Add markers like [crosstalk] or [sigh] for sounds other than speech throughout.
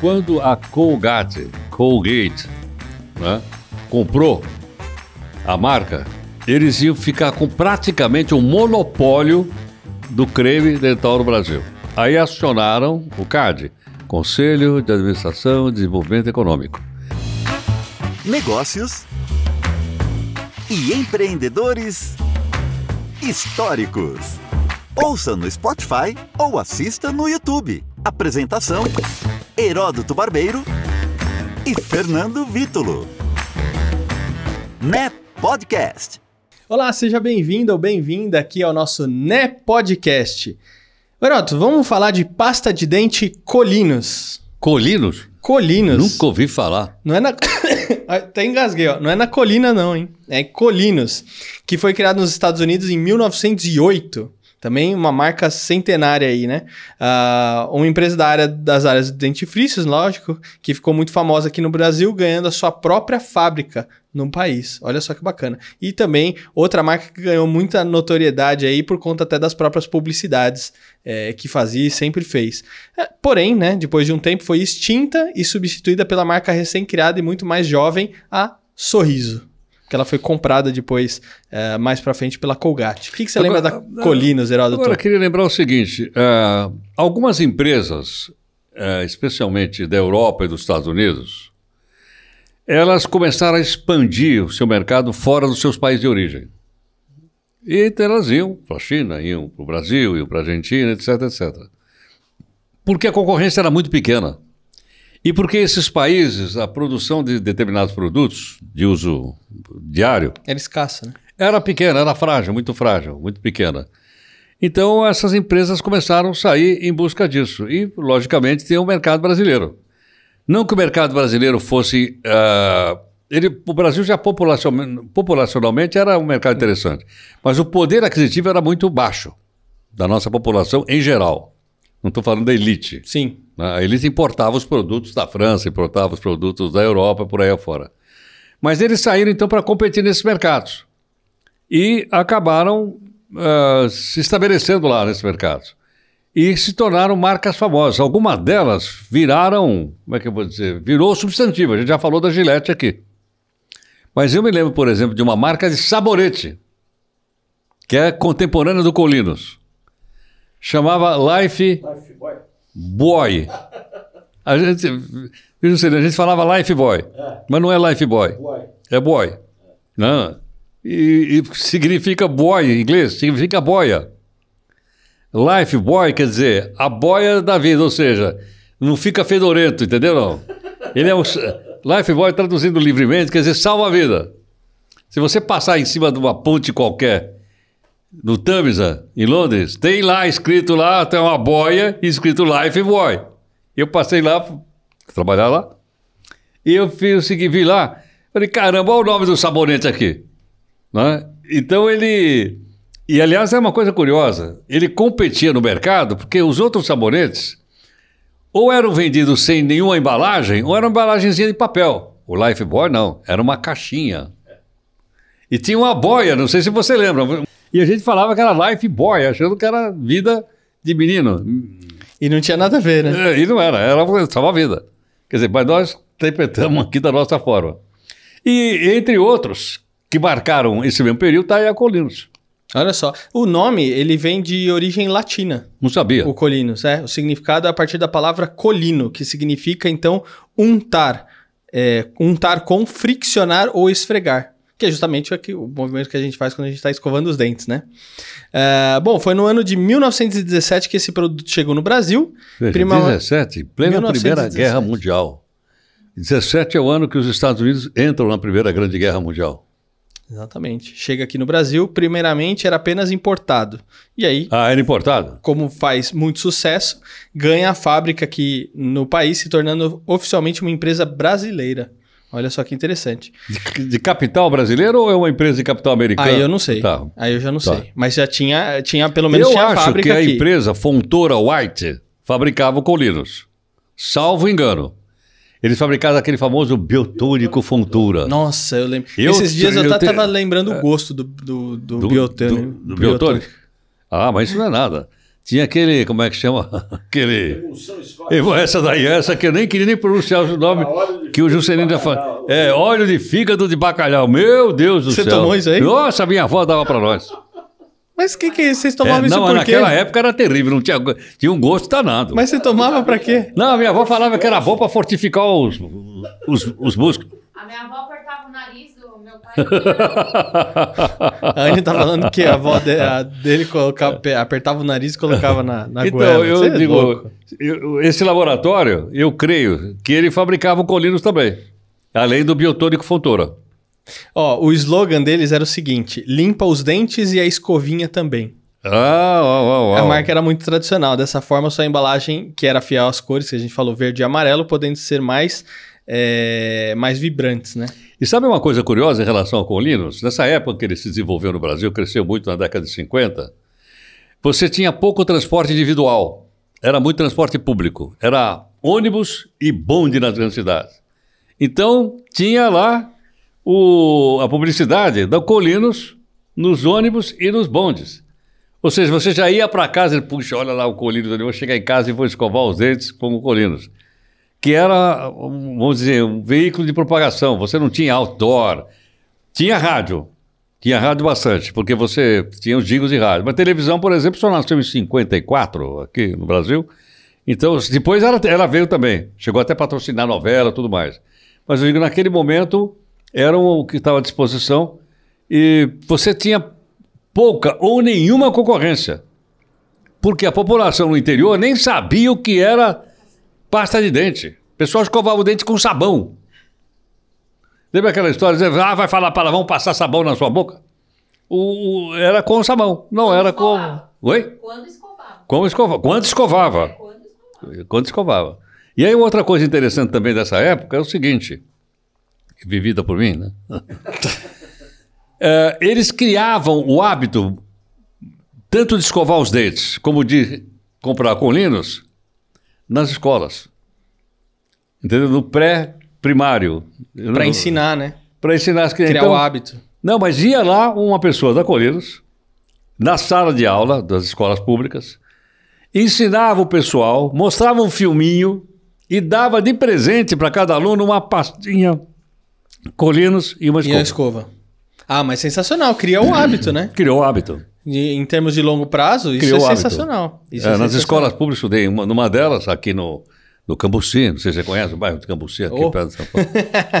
quando a Colgate, Colgate né, comprou a marca, eles iam ficar com praticamente um monopólio do creme dental no Brasil. Aí acionaram o CAD, Conselho de Administração e Desenvolvimento Econômico. Negócios e empreendedores históricos. Ouça no Spotify ou assista no YouTube. Apresentação Heródoto Barbeiro e Fernando Vítulo. Né Podcast. Olá, seja bem-vindo ou bem-vinda aqui ao nosso Né Podcast. Heródoto, vamos falar de pasta de dente Colinos. Colinos? Colinos. Nunca ouvi falar. Não é na. [coughs] Até engasguei, ó. Não é na colina, não, hein? É Colinos, que foi criado nos Estados Unidos em 1908. Também uma marca centenária aí, né? Uh, uma empresa da área, das áreas de dentifrícias, lógico, que ficou muito famosa aqui no Brasil, ganhando a sua própria fábrica no país. Olha só que bacana. E também outra marca que ganhou muita notoriedade aí por conta até das próprias publicidades é, que fazia e sempre fez. É, porém, né, depois de um tempo foi extinta e substituída pela marca recém-criada e muito mais jovem, a Sorriso que ela foi comprada depois, eh, mais para frente, pela Colgate. O que, que você agora, lembra da não, Colinas, Heraldo? Agora, eh, eu queria lembrar o seguinte, uh, algumas empresas, uh, especialmente da Europa e dos Estados Unidos, elas começaram a expandir o seu mercado fora dos seus países de origem. E então elas iam para a China, iam para o Brasil, iam para a Argentina, etc, etc. Porque a concorrência era muito pequena. E porque esses países, a produção de determinados produtos de uso diário. Era escassa, né? Era pequena, era frágil, muito frágil, muito pequena. Então, essas empresas começaram a sair em busca disso. E, logicamente, tem o mercado brasileiro. Não que o mercado brasileiro fosse. Uh, ele, o Brasil já populacionalmente era um mercado interessante, mas o poder aquisitivo era muito baixo da nossa população em geral. Não estou falando da elite. Sim. Né? A elite importava os produtos da França, importava os produtos da Europa, por aí afora. Mas eles saíram então para competir nesses mercados e acabaram uh, se estabelecendo lá nesses mercados e se tornaram marcas famosas. Algumas delas viraram, como é que eu vou dizer, virou substantivo. A gente já falou da Gillette aqui. Mas eu me lembro, por exemplo, de uma marca de saborete, que é contemporânea do Colinos. Chamava Life, Life Boy. Boy. A gente, a gente falava Life Boy, é. mas não é Life Boy. boy. É Boy. É. Não. E, e, significa boy em inglês, significa boia. Life Boy quer dizer a boia da vida, ou seja, não fica fedorento, entendeu? Não? Ele é um. Life Boy, traduzindo livremente, quer dizer salva a vida. Se você passar em cima de uma ponte qualquer no Thamisa, em Londres, tem lá escrito lá, tem uma boia escrito Life Boy. Eu passei lá, trabalhar lá, e eu fiz o seguinte, vi lá, falei, caramba, olha o nome do sabonete aqui. Né? Então ele... E aliás, é uma coisa curiosa, ele competia no mercado, porque os outros sabonetes ou eram vendidos sem nenhuma embalagem, ou era uma embalagenzinha de papel. O Life Boy não, era uma caixinha. E tinha uma boia, não sei se você lembra. E a gente falava que era life boy, achando que era vida de menino. E não tinha nada a ver, né? É, e não era, era só uma vida. Quer dizer, mas nós interpretamos aqui da nossa forma. E entre outros que marcaram esse mesmo período, está aí a Colinos. Olha só, o nome ele vem de origem latina. Não sabia. O Colinos, é. O significado é a partir da palavra colino, que significa então untar. É, untar com friccionar ou esfregar que é justamente o movimento que a gente faz quando a gente está escovando os dentes, né? Uh, bom, foi no ano de 1917 que esse produto chegou no Brasil. 1917, Prima... plena 1917. Primeira Guerra Mundial. 17 é o ano que os Estados Unidos entram na Primeira Grande Guerra Mundial. Exatamente. Chega aqui no Brasil, primeiramente era apenas importado. E aí. Ah, era importado? Como faz muito sucesso, ganha a fábrica aqui no país, se tornando oficialmente uma empresa brasileira. Olha só que interessante. De, de, capital brasileiro ou é uma empresa de capital americano? Aí eu não sei. Tá. Aí eu já não tá. sei. Mas já tinha, tinha pelo menos eu tinha acho que a aqui. empresa Fontoura White fabricava colinos. Salvo engano. Eles fabricavam aquele famoso biotônico Fontura. Nossa, eu lembro. Eu, Esses dias eu, estava te... lembrando o é. gosto do, do, do, do biotônico. Do, do biotônico? Ah, mas isso não é nada. Tinha aquele, como é que chama? [laughs] aquele. Scott. Essa daí, essa que eu nem queria nem pronunciar o nome. Que o Juscelino já falou. É, óleo de fígado de bacalhau. Meu Deus do Você céu. Você tomou isso aí? Nossa, minha avó dava pra nós. Mas o que que vocês tomavam é, isso é, por quê? Naquela época era terrível, não tinha, tinha um gosto danado. Mas você tomava pra quê? Não, minha avó falava que era bom pra fortificar os, os, os músculos. A minha avó nariz do meu pai. [laughs] a gente tá falando que a avó de, a dele colocava, apertava o nariz e colocava na, na então, goela. Então, eu é digo, eu, esse laboratório, eu creio que ele fabricava colinos também, além do biotônico Fontoura. Ó, o slogan deles era o seguinte, limpa os dentes e a escovinha também. Ah, oh, oh, oh, A marca era muito tradicional. Dessa forma, sua embalagem, que era fiel às cores, que a gente falou verde e amarelo, podendo ser mais é, mais vibrantes, né? E sabe uma coisa curiosa em relação ao Colinos? Nessa época que ele se desenvolveu no Brasil, cresceu muito na década de 50, você tinha pouco transporte individual. Era muito transporte público. Era ônibus e bonde nas grandes cidades. Então, tinha lá o, a publicidade da Colinos nos ônibus e nos bondes. Ou seja, você já ia para casa e, puxa, olha lá o Colinos, eu vou chegar em casa e vou escovar os dentes como o Colinos que era, vamos dizer, um veículo de propagação. Você não tinha outdoor, tinha rádio. Tinha rádio bastante, porque você tinha os gigos de rádio. Mas televisão, por exemplo, só nasceu em 54 aqui no Brasil. Então, depois ela, ela veio também. Chegou até a patrocinar novela tudo mais. Mas eu digo, naquele momento, era o que estava à disposição. E você tinha pouca ou nenhuma concorrência. Porque a população no interior nem sabia o que era Pasta de dente. O pessoal escovava o dente com sabão. Lembra aquela história? Dizer, ah, vai falar palavrão, passar sabão na sua boca? O, era com sabão. Não, quando era escovava. com. Oi? Quando escovava. Quando escovava. É, quando escovava. Quando escovava. E aí, outra coisa interessante também dessa época é o seguinte: vivida por mim, né? [laughs] é, eles criavam o hábito tanto de escovar os dentes como de comprar com nas escolas. Entendeu? No pré-primário. Para ensinar, né? Para ensinar as crianças. Criar então, o hábito. Não, mas ia lá uma pessoa da Colinos, na sala de aula das escolas públicas, ensinava o pessoal, mostrava um filminho e dava de presente para cada aluno uma pastinha Colinos e uma escova. E a escova. Ah, mas sensacional, cria um hábito, né? Criou o hábito em termos de longo prazo, isso Criou é hábito. sensacional. Isso é, é nas sensacional. escolas públicas, eu uma, numa delas, aqui no, no Cambuci, não sei se você conhece o bairro de Cambuci, aqui oh. perto de São Paulo.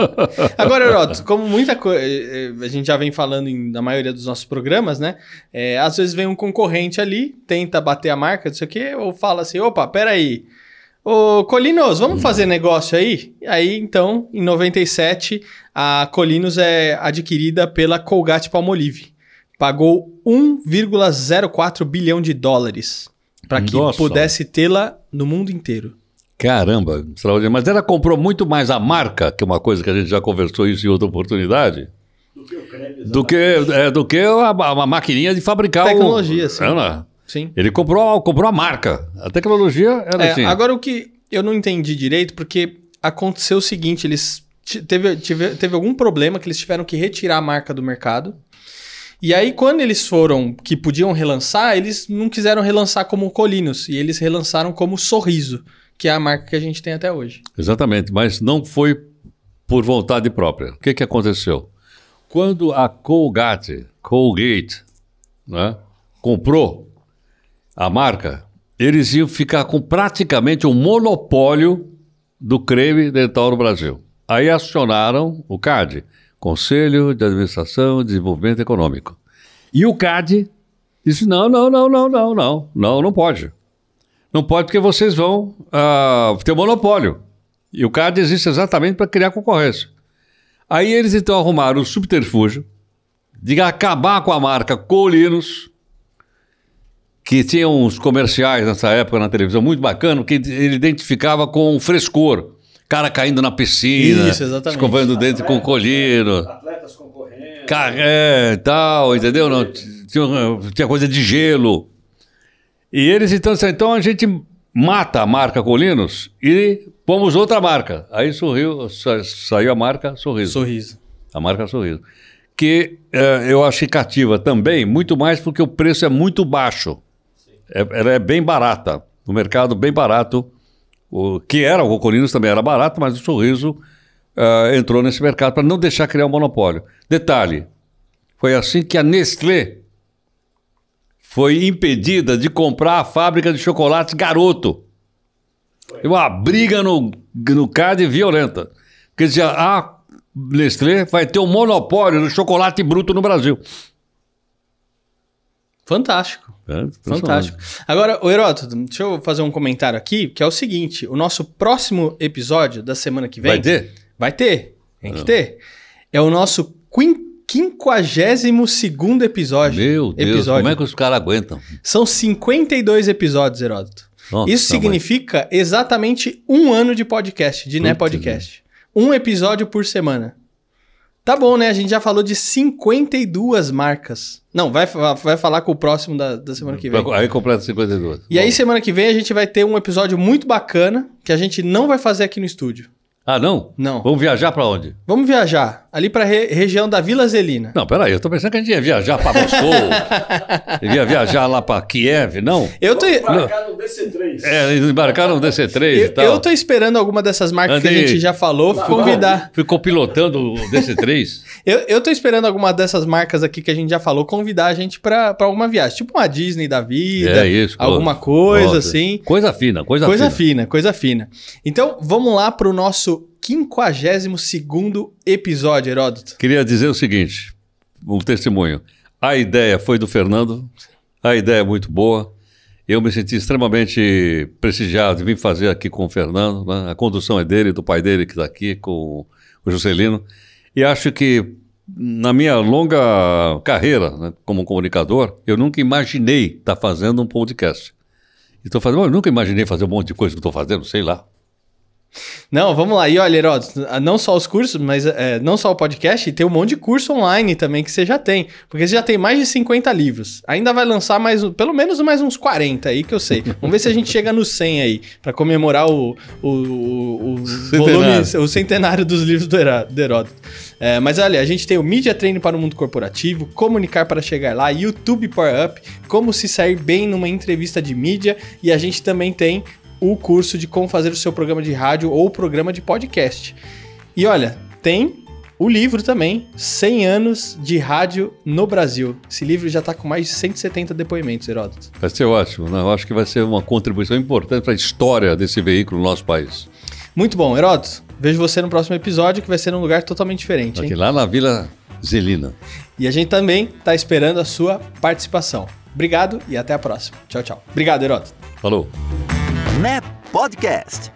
[laughs] Agora, Heroto, como muita coisa, eh, eh, a gente já vem falando em, na maioria dos nossos programas, né? É, às vezes vem um concorrente ali, tenta bater a marca o quê, ou fala assim, opa, peraí, Ô, Colinos, vamos hum. fazer negócio aí? E aí, então, em 97, a Colinos é adquirida pela Colgate Palmolive pagou 1,04 bilhão de dólares para que Nossa. pudesse tê-la no mundo inteiro. Caramba, extraordinário. Mas ela comprou muito mais a marca, que é uma coisa que a gente já conversou isso em outra oportunidade. Do que, o creme, do que, é, do que a, a, maquininha de fabricar Tecnologia, o... sim. sim. Ele comprou, comprou a marca. A tecnologia era é, assim. Agora, o que eu não entendi direito, porque aconteceu o seguinte, eles... Teve, teve, teve algum problema que eles tiveram que retirar a marca do mercado. E aí, quando eles foram, que podiam relançar, eles não quiseram relançar como Colinos, e eles relançaram como Sorriso, que é a marca que a gente tem até hoje. Exatamente, mas não foi por vontade própria. O que, que aconteceu? Quando a Colgate, Colgate né, comprou a marca, eles iam ficar com praticamente o um monopólio do creme dental no Brasil. Aí acionaram o CAD. Conselho de Administração e Desenvolvimento Econômico. E o CAD disse: não, não, não, não, não, não, não, não pode. Não pode porque vocês vão uh, ter um monopólio. E o CAD existe exatamente para criar concorrência. Aí eles então arrumaram o subterfúgio de acabar com a marca Colinos, que tinha uns comerciais nessa época na televisão muito bacana, que ele identificava com frescor cara caindo na piscina, Isso, escovando o com o colírio. Atletas concorrendo. é, tal, entendeu? Não, tinha, tinha, coisa de gelo. E eles então, então a gente mata a marca Colinos e pomos outra marca. Aí sorriu, sa saiu a marca Sorriso. Sorriso. A marca Sorriso. Que é, eu acho que cativa também, muito mais porque o preço é muito baixo. É, ela é bem barata. No mercado, bem barato o que era, o Colinas também era barato, mas o Sorriso uh, entrou nesse mercado para não deixar criar um monopólio. Detalhe, foi assim que a Nestlé foi impedida de comprar a fábrica de chocolates Garoto. Foi uma briga no, no CAD violenta. Porque dizia a Nestlé vai ter um monopólio do chocolate bruto no Brasil. Fantástico. É, Fantástico. Agora, o Heródoto, deixa eu fazer um comentário aqui, que é o seguinte: o nosso próximo episódio da semana que vem. Vai ter? Vai ter. Tem que ter. É o nosso quinquagésimo 52 episódio. Meu Deus, como é que os caras aguentam? São 52 episódios, Heródoto. Nossa, Isso significa mãe. exatamente um ano de podcast, de Puta Né Podcast. Deus. Um episódio por semana. Tá bom, né? A gente já falou de 52 marcas. Não, vai, vai falar com o próximo da, da semana que vem. Aí completa 52. E bom. aí, semana que vem, a gente vai ter um episódio muito bacana que a gente não vai fazer aqui no estúdio. Ah, não? Não. Vamos viajar para onde? Vamos viajar. Ali para re região da Vila Zelina. Não, peraí, eu tô pensando que a gente ia viajar para Moscou. [laughs] ia viajar lá para Kiev, não? Eu tô. Embarcar no DC3. É, embarcar no DC3 eu, e tal. Eu tô esperando alguma dessas marcas Andei... que a gente já falou não, convidar. Não, ficou pilotando o DC3? [laughs] eu, eu tô esperando alguma dessas marcas aqui que a gente já falou convidar a gente para alguma viagem. Tipo uma Disney da vida. É isso. Alguma coisa assim. Coisa fina, coisa, coisa fina. Coisa fina, coisa fina. Então, vamos lá pro nosso nosso 52 episódio, Heródoto. Queria dizer o seguinte: um testemunho. A ideia foi do Fernando, a ideia é muito boa. Eu me senti extremamente prestigiado de vir fazer aqui com o Fernando. Né? A condução é dele, do pai dele que está aqui, com o Juscelino. E acho que na minha longa carreira né, como comunicador, eu nunca imaginei estar tá fazendo um podcast. Estou fazendo, eu nunca imaginei fazer um monte de coisa que estou fazendo, sei lá. Não, vamos lá. E olha, Herodes, não só os cursos, mas é, não só o podcast, tem um monte de curso online também que você já tem. Porque você já tem mais de 50 livros. Ainda vai lançar mais, pelo menos mais uns 40 aí, que eu sei. Vamos ver se a gente chega no 100 aí, para comemorar o, o, o, o centenário. Volume, o centenário dos livros do Herodes. É, mas olha, a gente tem o Media Treino para o Mundo Corporativo, Comunicar para Chegar Lá, YouTube Power Up, Como Se Sair Bem numa Entrevista de Mídia. E a gente também tem o curso de como fazer o seu programa de rádio ou programa de podcast. E olha, tem o livro também, 100 anos de rádio no Brasil. Esse livro já está com mais de 170 depoimentos, Heródoto. Vai ser ótimo, né? Eu acho que vai ser uma contribuição importante para a história desse veículo no nosso país. Muito bom, Heródoto. Vejo você no próximo episódio, que vai ser num lugar totalmente diferente. Aqui hein? lá na Vila Zelina. E a gente também está esperando a sua participação. Obrigado e até a próxima. Tchau, tchau. Obrigado, Heródoto. Falou. Né Podcast.